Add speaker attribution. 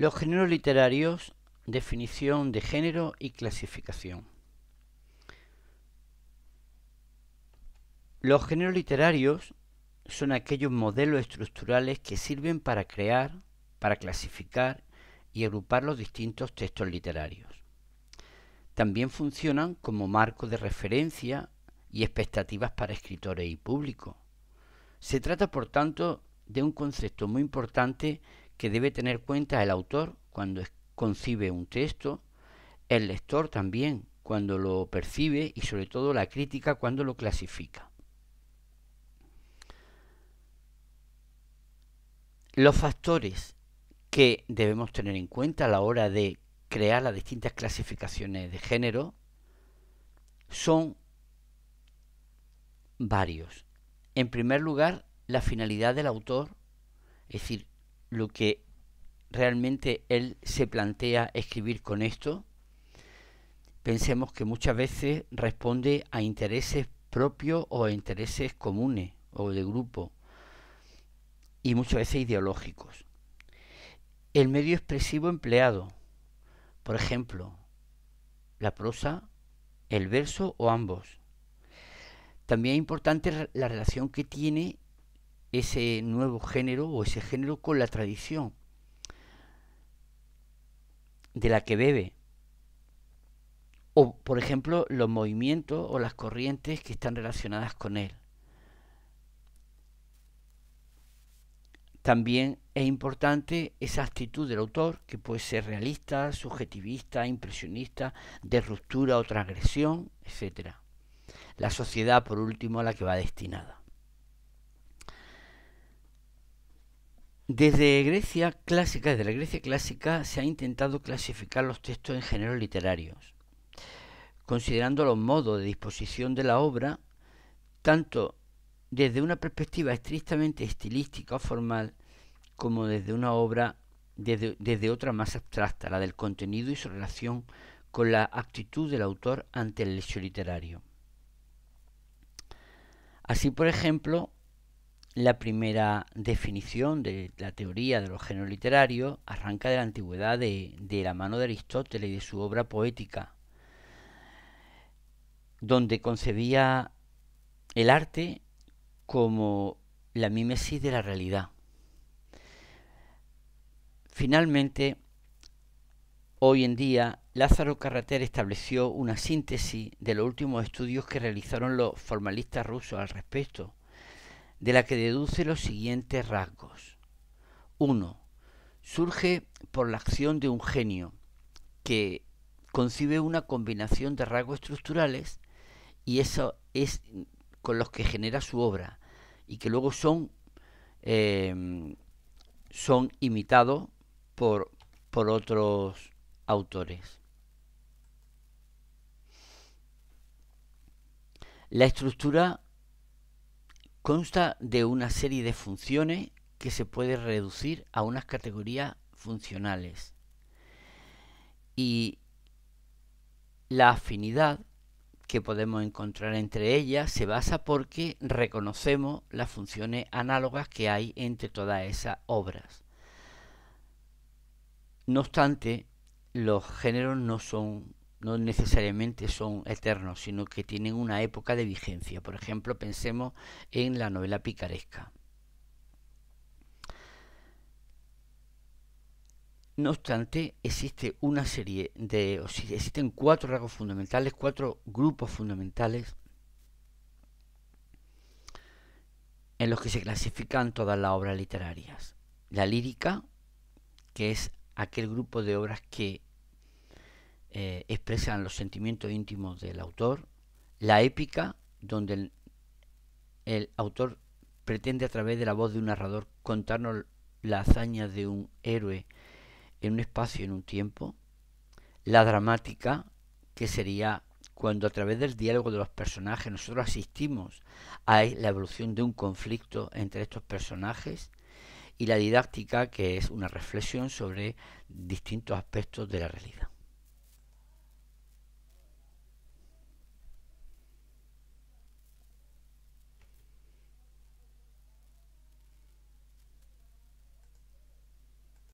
Speaker 1: Los géneros literarios, definición de género y clasificación. Los géneros literarios son aquellos modelos estructurales que sirven para crear, para clasificar y agrupar los distintos textos literarios. También funcionan como marco de referencia y expectativas para escritores y público. Se trata, por tanto, de un concepto muy importante que debe tener cuenta el autor cuando concibe un texto, el lector también cuando lo percibe y sobre todo la crítica cuando lo clasifica. Los factores que debemos tener en cuenta a la hora de crear las distintas clasificaciones de género son varios. En primer lugar, la finalidad del autor, es decir, lo que realmente él se plantea escribir con esto? Pensemos que muchas veces responde a intereses propios o a intereses comunes o de grupo y muchas veces ideológicos. El medio expresivo empleado, por ejemplo, la prosa, el verso o ambos. También es importante la relación que tiene ese nuevo género o ese género con la tradición de la que bebe. O, por ejemplo, los movimientos o las corrientes que están relacionadas con él. También es importante esa actitud del autor, que puede ser realista, subjetivista, impresionista, de ruptura o transgresión, etc. La sociedad, por último, a la que va destinada. Desde Grecia clásica, desde la Grecia clásica, se ha intentado clasificar los textos en géneros literarios, considerando los modos de disposición de la obra, tanto desde una perspectiva estrictamente estilística o formal, como desde una obra, desde, otra más abstracta, la del contenido y su relación con la actitud del autor ante el lecho literario. Así, por ejemplo, la primera definición de la teoría de los géneros literarios arranca de la antigüedad de, la mano de Aristóteles y de su obra poética, donde concebía el arte como la mímesis de la realidad. Finalmente, hoy en día, Lázaro Carreter estableció una síntesis de los últimos estudios que realizaron los formalistas rusos al respecto de la que deduce los siguientes rasgos. Uno, Surge por la acción de un genio que concibe una combinación de rasgos estructurales y eso es con los que genera su obra y que luego son, eh, son imitados por, por otros autores. La estructura consta de una serie de funciones que se puede reducir a unas categorías funcionales. Y la afinidad que podemos encontrar entre ellas se basa porque reconocemos las funciones análogas que hay entre todas esas obras. No obstante, los géneros no son no necesariamente son eternos, sino que tienen una época de vigencia. Por ejemplo, pensemos en la novela picaresca. No obstante, existe una serie de, o existen cuatro rasgos fundamentales, cuatro grupos fundamentales en los que se clasifican todas las obras literarias. La lírica, que es aquel grupo de obras que eh, expresan los sentimientos íntimos del autor, la épica, donde el, el autor pretende a través de la voz de un narrador contarnos la hazaña de un héroe en un espacio, en un tiempo, la dramática, que sería cuando a través del diálogo de los personajes nosotros asistimos a la evolución de un conflicto entre estos personajes, y la didáctica, que es una reflexión sobre distintos aspectos de la realidad.